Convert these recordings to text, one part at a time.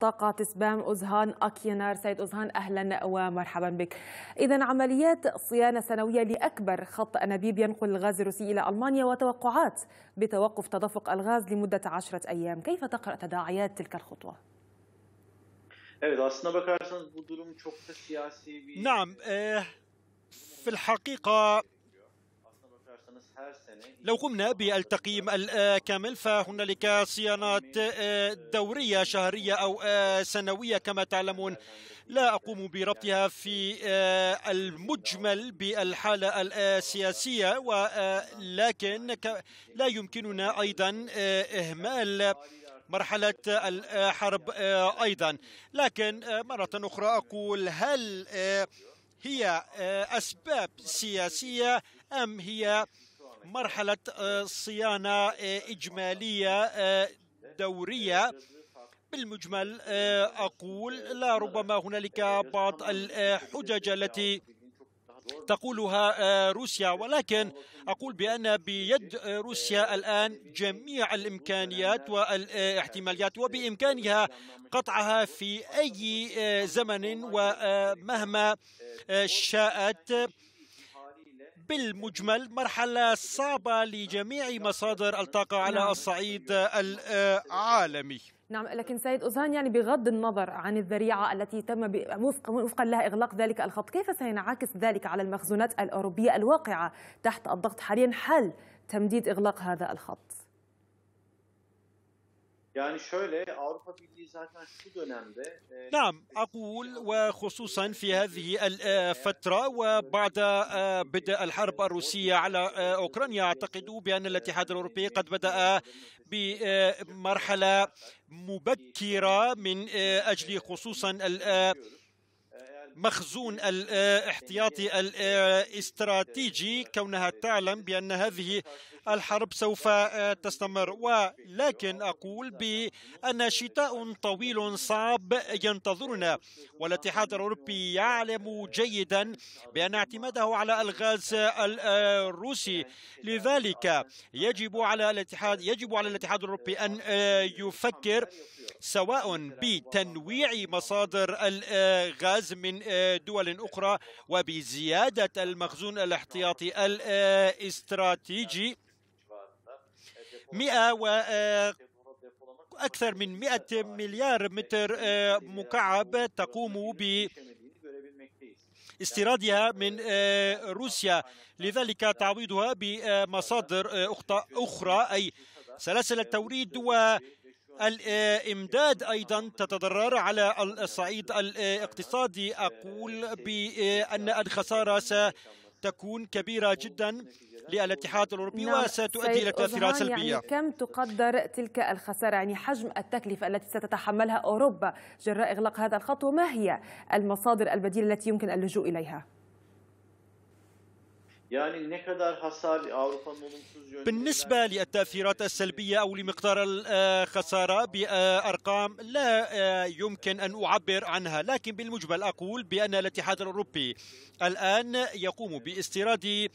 طاقة سبام أزهان أكينار سيد أزهان أهلا ومرحبا بك إذا عمليات صيانة سنوية لأكبر خط أنابيب ينقل الغاز الروسي إلى ألمانيا وتوقعات بتوقف تدفق الغاز لمدة عشرة أيام كيف تقرأ تداعيات تلك الخطوة؟ نعم آه، في الحقيقة لو قمنا بالتقييم الكامل فهنالك صيانات آه، دورية شهرية أو آه، سنوية كما تعلمون لا أقوم بربطها في آه، المجمل بالحالة السياسية ولكن لا يمكننا أيضا إهمال مرحلة الحرب أيضا لكن مرة أخرى أقول هل هي أسباب سياسية أم هي مرحلة آه، صيانة آه، إجمالية آه، دورية بالمجمل أقول لا ربما هنالك بعض الحجج التي تقولها روسيا ولكن أقول بأن بيد روسيا الآن جميع الإمكانيات والاحتماليات وبإمكانها قطعها في أي زمن ومهما شاءت بالمجمل مرحلة صعبة لجميع مصادر الطاقة على نعم. الصعيد العالمي نعم لكن سيد أوزان يعني بغض النظر عن الذريعة التي تم وفقا وفق لها إغلاق ذلك الخط كيف سينعكس ذلك على المخزونات الأوروبية الواقعة تحت الضغط حاليا حل تمديد إغلاق هذا الخط يعني şöyle Avrupa Birliği zaten şu dönemde نعم أقول وخصوصا في هذه الفترة وبعد بدء الحرب الروسية على أوكرانيا أعتقد بأن الاتحاد الأوروبي قد بدأ بمرحلة مبكرة من أجل خصوصا مخزون الاحتياطي الاستراتيجي كونها تعلم بأن هذه الحرب سوف آه، تستمر ولكن أقول بأن شتاء طويل صعب ينتظرنا والاتحاد الأوروبي يعلم جيدا بأن اعتماده على الغاز آه، الروسي لذلك يجب على الاتحاد يجب على الاتحاد الأوروبي أن آه، يفكر سواء بتنويع مصادر الغاز من دول أخرى وبزيادة المخزون الاحتياطي الاستراتيجي 100 و أكثر من 100 مليار متر آه، مكعب تقوم ب استيرادها من آه، روسيا لذلك تعويضها بمصادر آه، أخرى أي سلاسل التوريد والإمداد ايضا تتضرر على الصعيد الاقتصادي اقول بان الخساره تكون كبيرة جدا للاتحاد الأوروبي نعم. وستؤدي إلى تأثيرات يعني سلبية يعني كم تقدر تلك الخسارة يعني حجم التكلفة التي ستتحملها أوروبا جراء إغلاق هذا الخط وما هي المصادر البديلة التي يمكن اللجوء إليها؟ بالنسبة للتأثيرات السلبية أو لمقدار الخسارة آه، بأرقام لا آه، يمكن أن أعبر عنها لكن بالمجمل أقول بأن الاتحاد الأوروبي الآن يقوم باستيراد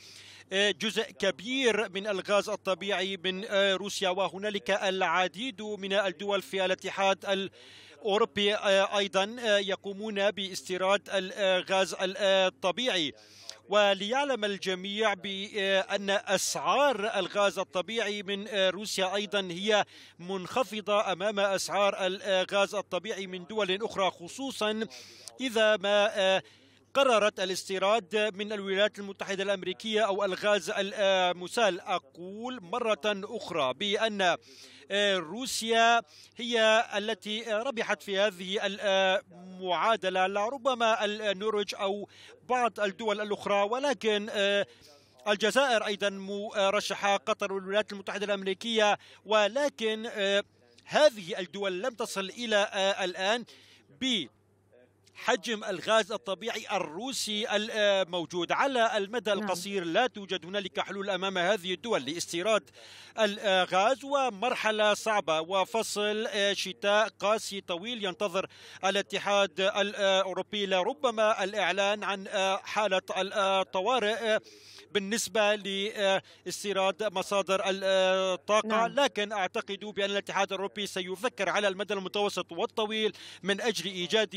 آه، جزء كبير من الغاز الطبيعي من روسيا وهنالك العديد من الدول في الاتحاد الأوروبي أوروبي أيضا يقومون باستيراد الغاز الطبيعي وليعلم الجميع بأن أسعار الغاز الطبيعي من روسيا أيضا هي منخفضة أمام أسعار الغاز الطبيعي من دول أخرى خصوصا إذا ما قررت الاستيراد من الولايات المتحدة الأمريكية أو الغاز المسال أقول مرة أخرى بأن آه، روسيا هي التي ربحت في هذه المعادلة لربما النرويج أو بعض الدول الأخرى ولكن آه، الجزائر أيضا مرشحة قطر والولايات المتحدة الأمريكية ولكن آه، هذه الدول لم تصل إلى الآن ب حجم الغاز الطبيعي الروسي الموجود آه، على المدى نعم. القصير لا توجد هنالك حلول امام هذه الدول لاستيراد الغاز ومرحله صعبه وفصل شتاء قاسي طويل ينتظر الاتحاد الاوروبي لربما الاعلان عن آه، حاله الطوارئ آه، بالنسبه لاستيراد مصادر الطاقه نعم. لكن اعتقد بان الاتحاد الاوروبي سيفكر على المدى المتوسط والطويل من اجل ايجاد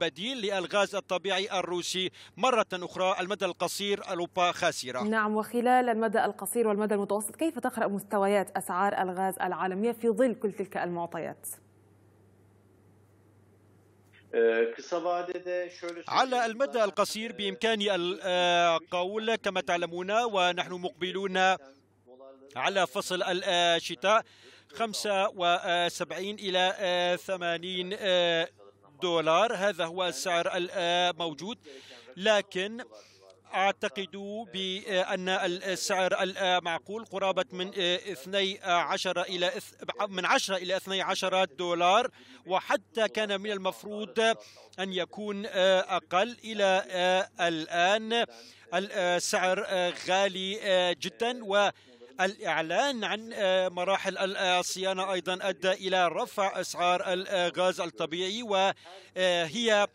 بديل البديل للغاز الطبيعي الروسي مرة أخرى المدى القصير أوروبا خاسرة نعم وخلال المدى القصير والمدى المتوسط كيف تقرأ مستويات أسعار الغاز العالمية في ظل كل تلك المعطيات؟ على المدى القصير بإمكاني القول آه، كما تعلمون ونحن مقبلون على فصل الشتاء 75 إلى 80 دولار هذا هو السعر الموجود آه، لكن أعتقد بأن السعر المعقول آه، قرابة من 12 آه، إلى من 10 إلى 12 دولار وحتى كان من المفروض أن يكون أقل إلى الآن السعر غالي جدا و الإعلان عن آه، مراحل آه، الصيانة أيضا أدى إلى رفع أسعار الغاز آه، الطبيعي وهي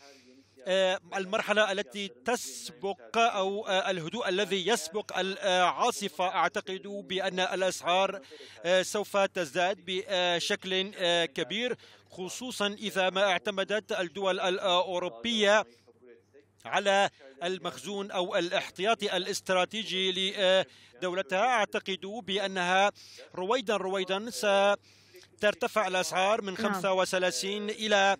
المرحلة التي تسبق أو الهدوء الذي يسبق العاصفة أعتقد بأن الأسعار سوف تزداد بشكل كبير خصوصا إذا ما اعتمدت الدول الأوروبية على المخزون أو الاحتياطي الاستراتيجي لدولتها أعتقد بأنها رويدا رويدا سترتفع الأسعار من 35 نعم. إلى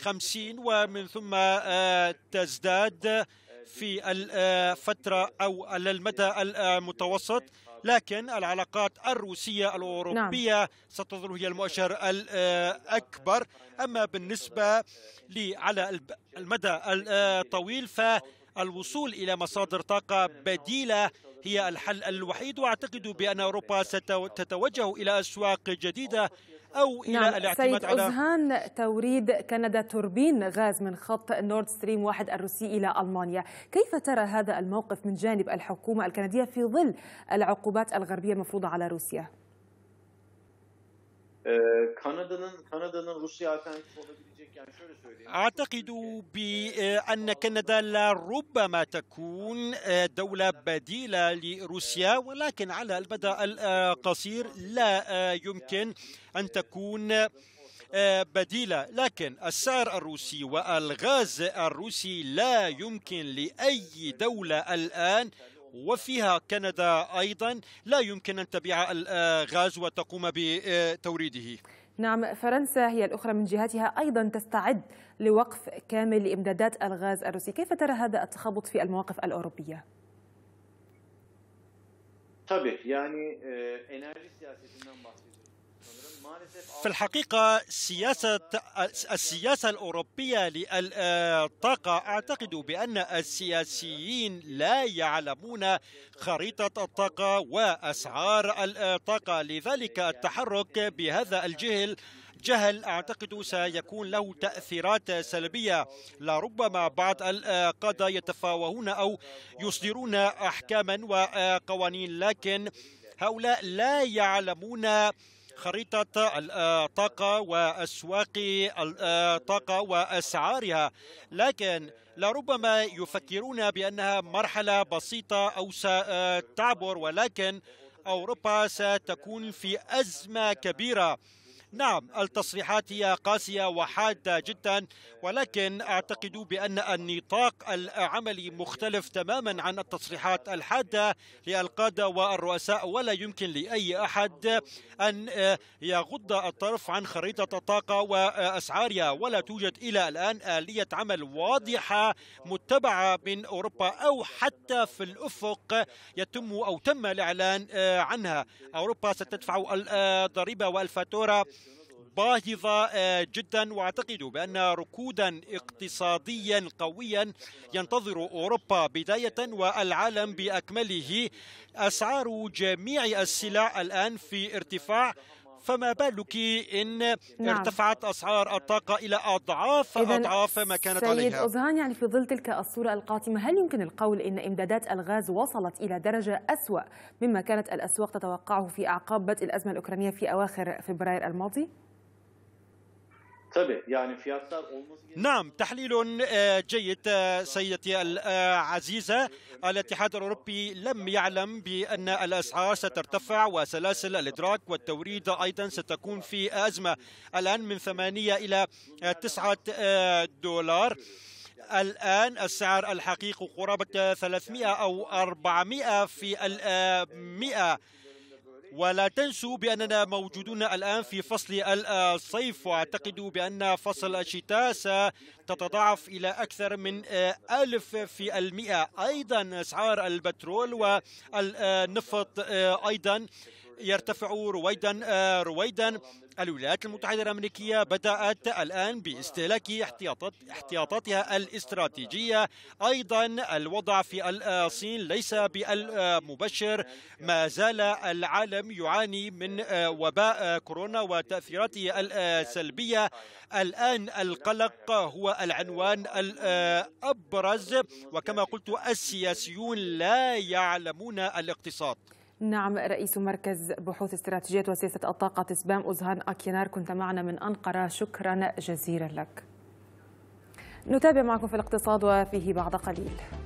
50 ومن ثم آه، تزداد في الفترة أو على المدى المتوسط لكن العلاقات الروسية الأوروبية نعم. ستظل هي المؤشر الأكبر أما بالنسبة لي على المدى الطويل ف الوصول إلى مصادر طاقة بديلة هي الحل الوحيد وأعتقد بأن أوروبا ستتوجه إلى أسواق جديدة أو إلى نعم. الاعتماد على أذهان توريد كندا توربين غاز من خط نورد ستريم واحد الروسي إلى ألمانيا كيف ترى هذا الموقف من جانب الحكومة الكندية في ظل العقوبات الغربية المفروضة على روسيا؟ Ee, Kanada'nın روسيا أعتقد بأن آه، كندا لربما تكون آه، دولة بديلة لروسيا ولكن على المدى القصير لا آه، يمكن أن تكون بديلة لكن السعر الروسي والغاز الروسي لا يمكن لأي دولة الآن وفيها كندا أيضا لا يمكن أن تبيع الغاز آه، وتقوم بتوريده نعم فرنسا هي الأخرى من جهتها أيضا تستعد لوقف كامل لإمدادات الغاز الروسي كيف ترى هذا التخبط في المواقف الأوروبية؟ tabii يعني آه، في الحقيقة سياسة السياسة الأوروبية للطاقة أعتقد بأن السياسيين لا يعلمون خريطة الطاقة وأسعار الطاقة لذلك التحرك بهذا الجهل جهل أعتقد سيكون له تأثيرات سلبية لربما بعض القادة يتفاوهون أو يصدرون أحكاما وقوانين لكن هؤلاء لا يعلمون خريطة الطاقة آه، وأسواق الطاقة آه، وأسعارها لكن لربما يفكرون بأنها مرحلة بسيطة أو ستعبر ولكن أوروبا ستكون في أزمة كبيرة نعم التصريحات هي قاسية وحادة جدا ولكن أعتقد بأن النطاق العملي مختلف تماما عن التصريحات الحادة للقادة والرؤساء ولا يمكن لأي أحد أن آه، يغض الطرف عن خريطة الطاقة وأسعارها ولا توجد إلى الآن آلية عمل واضحة متبعة من أوروبا أو حتى في الأفق يتم أو تم الإعلان آه، عنها أوروبا ستدفع الضريبة آه، والفاتورة باهظة آه، جدا وأعتقد بأن ركودا اقتصاديا قويا ينتظر أوروبا بداية والعالم بأكمله أسعار جميع السلع الآن في ارتفاع فما بالك إن نعم. ارتفعت أسعار الطاقة إلى أضعاف أضعاف ما كانت سيد عليها سيد أزهان يعني في ظل تلك الصورة القاتمة هل يمكن القول إن إمدادات الغاز وصلت إلى درجة أسوأ مما كانت الأسواق تتوقعه في أعقاب بدء الأزمة الأوكرانية في أواخر فبراير الماضي؟ نعم تحليل آه، جيد آه، سيدتي العزيزة آه، الاتحاد الأوروبي لم يعلم بأن الأسعار سترتفع وسلاسل الإدراك والتوريد أيضا ستكون في أزمة الآن من ثمانية إلى تسعة دولار الآن السعر الحقيقي قرابة 300 أو 400 في المئة ولا تنسوا بأننا موجودون الآن في فصل الصيف وأعتقد بأن فصل الشتاء ستتضاعف إلى أكثر من ألف في المئة أيضا أسعار البترول والنفط أيضا يرتفع رويدا آه، رويدا الولايات المتحدة الأمريكية بدأت الآن باستهلاك احتياطات احتياطاتها الاستراتيجية أيضا الوضع في آه، الصين ليس بالمبشر ما زال العالم يعاني من آه، وباء كورونا وتأثيراته السلبية الآن القلق هو العنوان الأبرز وكما قلت السياسيون لا يعلمون الاقتصاد نعم رئيس مركز بحوث استراتيجية وسياسة الطاقة تسبام أزهان أكينار كنت معنا من أنقرة شكرا جزيلا لك نتابع معكم في الاقتصاد وفيه بعد قليل